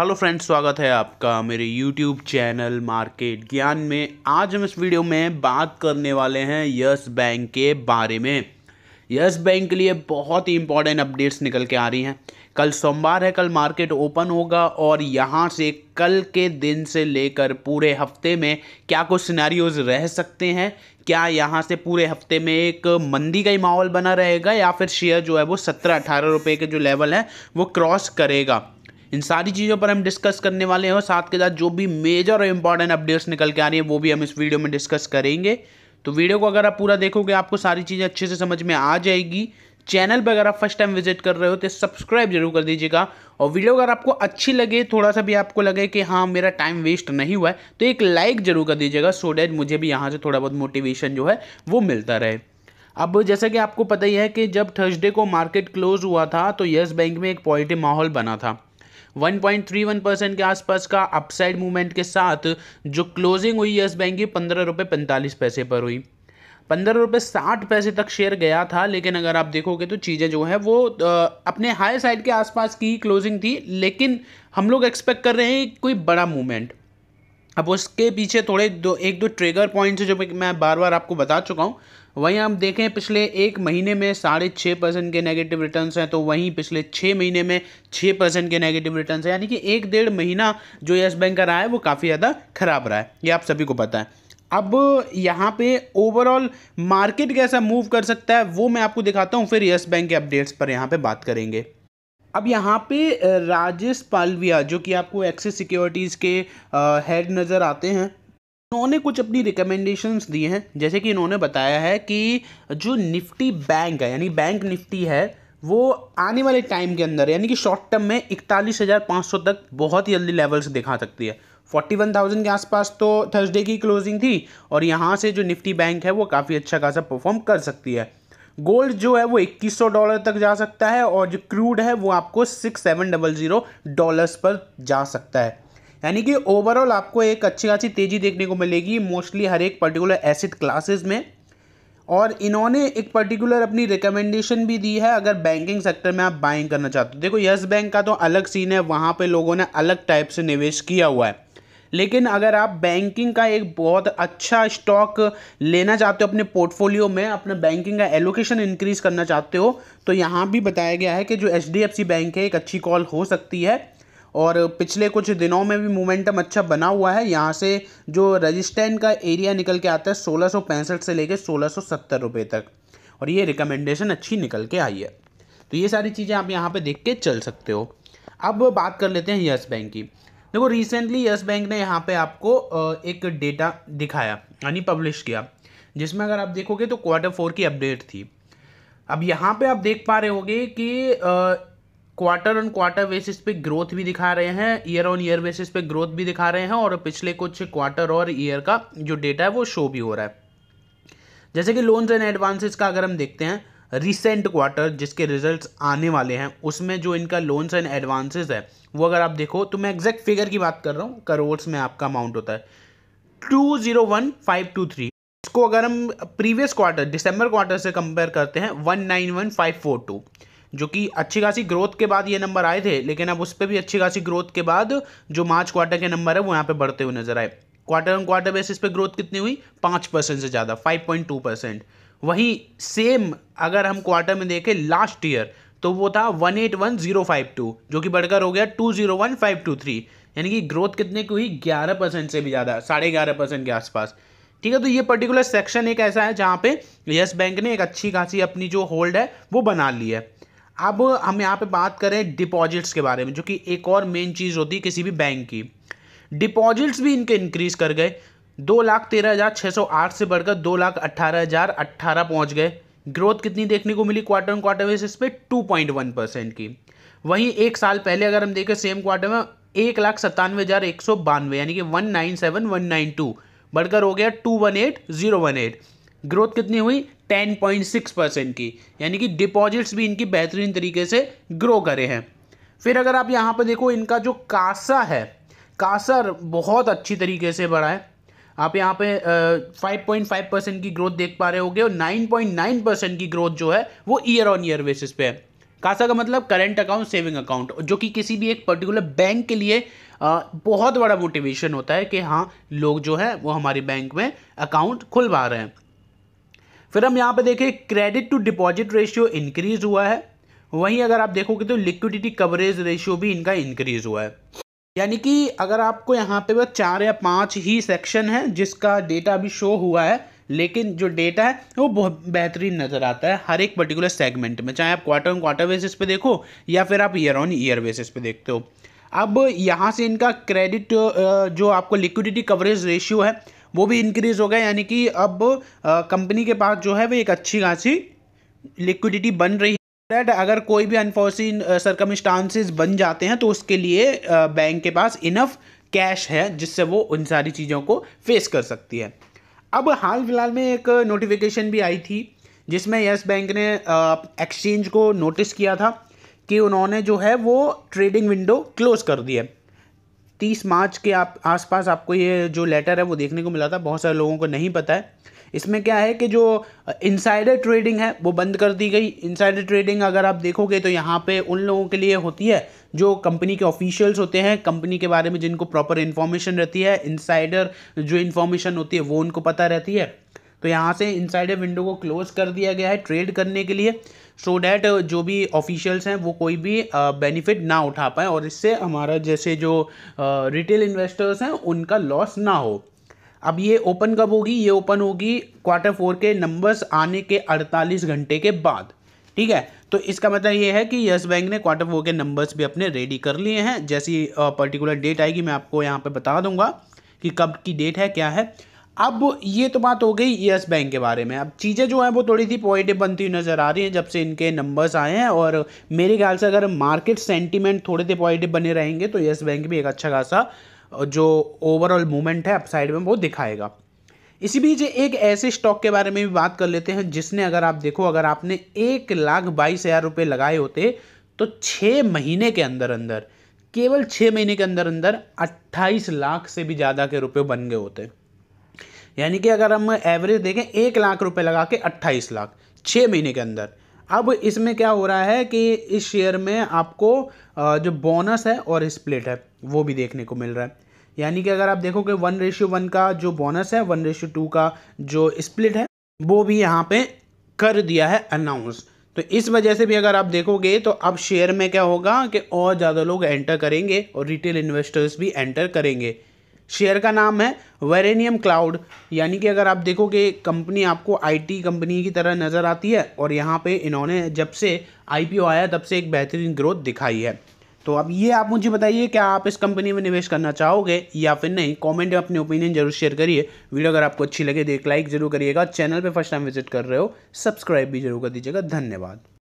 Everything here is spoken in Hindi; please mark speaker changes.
Speaker 1: हेलो फ्रेंड्स स्वागत है आपका मेरे यूट्यूब चैनल मार्केट ज्ञान में आज हम इस वीडियो में बात करने वाले हैं यस बैंक के बारे में यस बैंक के लिए बहुत ही इंपॉर्टेंट अपडेट्स निकल के आ रही हैं कल सोमवार है कल मार्केट ओपन होगा और यहाँ से कल के दिन से लेकर पूरे हफ्ते में क्या कुछ सिनेरियोज रह सकते हैं क्या यहाँ से पूरे हफ्ते में एक मंदी का ही माहौल बना रहेगा या फिर शेयर जो है वो सत्रह अठारह रुपये के जो लेवल है वो क्रॉस करेगा इन सारी चीज़ों पर हम डिस्कस करने वाले हैं और साथ के साथ जो भी मेजर और इंपॉर्टेंट अपडेट्स निकल के आ रही है वो भी हम इस वीडियो में डिस्कस करेंगे तो वीडियो को अगर आप पूरा देखोगे आपको सारी चीज़ें अच्छे से समझ में आ जाएगी चैनल पर अगर आप फर्स्ट टाइम विजिट कर रहे हो तो सब्सक्राइब जरूर कर दीजिएगा और वीडियो अगर आपको अच्छी लगे थोड़ा सा भी आपको लगे कि हाँ मेरा टाइम वेस्ट नहीं हुआ है तो एक लाइक जरूर कर दीजिएगा सो डैट मुझे भी यहाँ से थोड़ा बहुत मोटिवेशन जो है वो मिलता रहे अब जैसा कि आपको पता ही है कि जब थर्सडे को मार्केट क्लोज हुआ था तो यस बैंक में एक पॉजिटिव माहौल बना था 1.31 परसेंट के आसपास का अपसाइड मूवमेंट के साथ जो क्लोजिंग हुई यस बैंक की पंद्रह रुपये पैंतालीस पैसे पर हुई पंद्रह रुपये साठ पैसे तक शेयर गया था लेकिन अगर आप देखोगे तो चीज़ें जो है वो अपने हाई साइड के आसपास की क्लोजिंग थी लेकिन हम लोग एक्सपेक्ट कर रहे हैं कोई बड़ा मूवमेंट अब उसके पीछे थोड़े दो एक दो ट्रिगर पॉइंट्स जो मैं बार बार आपको बता चुका हूँ वहीं हम देखें पिछले एक महीने में साढ़े छः परसेंट के नेगेटिव रिटर्न्स हैं तो वहीं पिछले छः महीने में छः परसेंट के नेगेटिव रिटर्न्स हैं यानी कि एक डेढ़ महीना जो येस बैंक का रहा है वो काफ़ी ज़्यादा खराब रहा है ये आप सभी को पता है अब यहाँ पे ओवरऑल मार्केट कैसा मूव कर सकता है वो मैं आपको दिखाता हूँ फिर यस बैंक के अपडेट्स पर यहाँ पे बात करेंगे अब यहाँ पे राजेश पालविया जो कि आपको एक्सिस सिक्योरिटीज़ के हेड नज़र आते हैं उन्होंने कुछ अपनी रिकमेंडेशंस दिए हैं जैसे कि इन्होंने बताया है कि जो निफ्टी बैंक है यानी बैंक निफ्टी है वो आने वाले टाइम के अंदर यानी कि शॉर्ट टर्म में इकतालीस हज़ार पाँच सौ तक बहुत ही जल्दी लेवल्स दिखा सकती है फोर्टी वन थाउजेंड के आसपास तो थर्सडे की क्लोजिंग थी और यहाँ से जो निफ्टी बैंक है वो काफ़ी अच्छा खासा परफॉर्म कर सकती है गोल्ड जो है वो इक्कीस सौ डॉलर तक जा सकता है और जो क्रूड है वो आपको six seven double zero dollars पर जा सकता है यानी कि ओवरऑल आपको एक अच्छी खासी तेज़ी देखने को मिलेगी मोस्टली हर एक पर्टिकुलर एसिड क्लासेस में और इन्होंने एक पर्टिकुलर अपनी रिकमेंडेशन भी दी है अगर बैंकिंग सेक्टर में आप बाइंग करना चाहते हो देखो यस बैंक का तो अलग सीन है वहाँ पर लोगों ने अलग टाइप से निवेश किया हुआ है लेकिन अगर आप बैंकिंग का एक बहुत अच्छा स्टॉक लेना चाहते हो अपने पोर्टफोलियो में अपने बैंकिंग का एलोकेशन इंक्रीज करना चाहते हो तो यहाँ भी बताया गया है कि जो एच बैंक है एक अच्छी कॉल हो सकती है और पिछले कुछ दिनों में भी मोमेंटम अच्छा बना हुआ है यहाँ से जो रजिस्टेंट का एरिया निकल के आता है सोलह से लेकर सोलह रुपये तक और ये रिकमेंडेशन अच्छी निकल के आई है तो ये सारी चीज़ें आप यहाँ पे देख के चल सकते हो अब बात कर लेते हैं यस बैंक की देखो रिसेंटली यस बैंक ने यहाँ पे आपको एक डेटा दिखाया यानी पब्लिश किया जिसमें अगर आप देखोगे तो क्वार्टर फोर की अपडेट थी अब यहाँ पे आप देख पा रहे होगे कि क्वार्टर ऑन क्वार्टर बेसिस पे ग्रोथ भी दिखा रहे हैं ईयर ऑन ईयर बेसिस पे ग्रोथ भी दिखा रहे हैं और पिछले कुछ क्वार्टर और ईयर का जो डेटा है वो शो भी हो रहा है जैसे कि लोन्स एंड एडवांसेस का अगर हम देखते हैं रिसेंट क्वार्टर जिसके रिजल्ट्स आने वाले हैं उसमें जो इनका लोन्स एंड एडवांसेस है वो अगर आप देखो तो मैं एग्जैक्ट फिगर की बात कर रहा हूँ करोड़्स में आपका अमाउंट होता है two zero one five two three इसको अगर हम प्रीवियस क्वार्टर दिसंबर क्वार्टर से कंपेयर करते हैं one nine one five four two जो कि अच्छी खासी ग्रोथ के बाद ये नंबर आए थे लेकिन अब उस पर भी अच्छी खासी ग्रोथ के बाद जो मार्च क्वार्टर के नंबर है वो यहाँ पे बढ़ते हुए नजर आए क्वार्टर ऑन क्वार्टर बेसिस पे ग्रोथ कितनी हुई पाँच परसेंट से ज़्यादा फाइव पॉइंट टू परसेंट वहीं सेम अगर हम क्वार्टर में देखें लास्ट ईयर तो वो था one eight one zero five two जो कि बढ़कर हो गया two zero one five two three यानी कि ग्रोथ कितने की हुई ग्यारह परसेंट से भी ज़्यादा साढ़े ग्यारह परसेंट के आसपास ठीक है तो ये पर्टिकुलर सेक्शन एक ऐसा है जहाँ पे यस बैंक ने एक अच्छी खासी अपनी जो होल्ड है वो बना ली है अब हम यहाँ पे बात करें डिपॉजिट्स के बारे में जो कि एक और मेन चीज़ होती है किसी भी बैंक की डिपॉजिट्स भी इनके इंक्रीज़ कर गए दो लाख तेरह हज़ार छः सौ आठ से बढ़कर दो लाख अट्ठारह हज़ार अट्ठारह पहुँच गए ग्रोथ कितनी देखने को मिली क्वार्टर ऑन क्वार्टर बेसिस पे टू पॉइंट वन परसेंट की वहीं एक साल पहले अगर हम देखें सेम क्वार्टर में एक लाख सत्तानवे हज़ार एक सौ बानवे यानी कि one nine seven one nine two बढ़कर हो गया two one eight zero one eight growth कितनी हुई 10.6 परसेंट की यानी कि डिपॉजिट्स भी इनकी बेहतरीन तरीके से ग्रो करे हैं फिर अगर आप यहाँ पर देखो इनका जो कासा है कासा बहुत अच्छी तरीके से बढ़ा है आप यहाँ पे फाइव पॉइंट फाइव परसेंट की ग्रोथ देख पा रहे होगे और नाइन पॉइंट नाइन परसेंट की ग्रोथ जो है वो ईयर ऑन ईयर बेसिस पे है कासा का मतलब करेंट अकाउंट सेविंग अकाउंट जो कि किसी भी एक पर्टिकुलर बैंक के लिए आ, बहुत बड़ा मोटिवेशन होता है कि हाँ लोग जो है वो हमारे बैंक में अकाउंट खुलवा रहे हैं फिर हम यहाँ पे देखें credit to deposit ratio increase हुआ है वहीं अगर आप देखोगे तो लिक्विडिटी कवरेज रेशियो भी इनका इंक्रीज हुआ है यानी कि अगर आपको यहाँ पे बस चार या पांच ही सेक्शन है जिसका डेटा अभी शो हुआ है लेकिन जो डेटा है वो बहुत बेहतरीन नज़र आता है हर एक पर्टिकुलर सेगमेंट में चाहे आप क्वार्टर ऑन क्वार्टर बेसिस पे देखो या फिर आप ईयर ऑन ईयर बेसिस पे देखते हो अब यहाँ से इनका क्रेडिट जो आपको लिक्विडिटी कवरेज रेशियो है वो भी इंक्रीज़ हो गया यानी कि अब कंपनी के पास जो है वो एक अच्छी खासी लिक्विडिटी बन रही है डेट अगर कोई भी अनफॉर्चुन सरकमस्टांसिस बन जाते हैं तो उसके लिए बैंक के पास इनफ कैश है जिससे वो उन सारी चीज़ों को फेस कर सकती है अब हाल फिलहाल में एक नोटिफिकेशन भी आई थी जिसमें येस बैंक ने एक्सचेंज को नोटिस किया था कि उन्होंने जो है वो ट्रेडिंग विंडो क्लोज़ कर दी है तीस मार्च के आप आसपास आपको ये जो लेटर है वो देखने को मिला था बहुत सारे लोगों को नहीं पता है इसमें क्या है कि जो इनसाइडर ट्रेडिंग है वो बंद कर दी गई इनसाइडर ट्रेडिंग अगर आप देखोगे तो यहाँ पे उन लोगों के लिए होती है जो कंपनी के ऑफिशियल्स होते हैं कंपनी के बारे में जिनको प्रॉपर इन्फॉर्मेशन रहती है इनसाइडर जो इन्फॉर्मेशन होती है वो उनको पता रहती है तो यहाँ से इनसाइडर विंडो को क्लोज कर दिया गया है ट्रेड करने के लिए सो so डैट uh, जो भी ऑफिशियल्स हैं वो कोई भी बेनिफिट uh, ना उठा पाए और इससे हमारा जैसे जो रिटेल uh, इन्वेस्टर्स हैं उनका लॉस ना हो अब ये ओपन कब होगी ये ओपन होगी क्वार्टर फोर के नंबर्स आने के 48 घंटे के बाद ठीक है तो इसका मतलब ये है कि यस बैंक ने क्वार्टर फोर के नंबर्स भी अपने रेडी कर लिए हैं जैसी पर्टिकुलर डेट आएगी मैं आपको यहाँ पर बता दूंगा कि कब की डेट है क्या है अब ये तो बात हो गई यस बैंक के बारे में अब चीज़ें जो हैं वो थोड़ी सी पॉजिटिव बनती हुई नज़र आ रही हैं जब से इनके नंबर्स आए हैं और मेरे ख्याल से अगर मार्केट सेंटीमेंट थोड़े से पॉजिटिव बने रहेंगे तो यस बैंक भी एक अच्छा खासा जो ओवरऑल मूवमेंट है अपसाइड में वो दिखाएगा इसी बीच एक ऐसे स्टॉक के बारे में भी बात कर लेते हैं जिसने अगर आप देखो अगर आपने एक लाख बाईस हज़ार रुपये लगाए होते तो छः महीने के अंदर अंदर केवल छः महीने के अंदर अंदर अट्ठाईस लाख से भी ज़्यादा के रुपये बन गए होते यानी कि अगर हम एवरेज देखें एक लाख रुपये लगा के अट्ठाईस लाख छः महीने के अंदर अब इसमें क्या हो रहा है कि इस शेयर में आपको जो बोनस है और स्प्लिट है वो भी देखने को मिल रहा है यानी कि अगर आप देखो कि वन रेशियो वन का जो बोनस है वन रेशियो टू का जो स्प्लिट है वो भी यहाँ पे कर दिया है अनाउंस तो इस वजह से भी अगर आप देखोगे तो अब शेयर में क्या होगा कि और ज़्यादा लोग एंटर करेंगे और रिटेल इन्वेस्टर्स भी एंटर करेंगे शेयर का नाम है वेरेनियम क्लाउड यानी कि अगर आप देखोगे कंपनी आपको आईटी कंपनी की तरह नज़र आती है और यहाँ पे इन्होंने जब से आईपीओ आया तब से एक बेहतरीन ग्रोथ दिखाई है तो अब ये आप मुझे बताइए क्या आप इस कंपनी में निवेश करना चाहोगे या फिर नहीं कमेंट में अपने ओपिनियन जरूर शेयर करिए वीडियो अगर आपको अच्छी लगे तो एक लाइक जरूर करिएगा चैनल पे फर्स्ट टाइम विजिट कर रहे हो सब्सक्राइब भी जरूर कर दीजिएगा धन्यवाद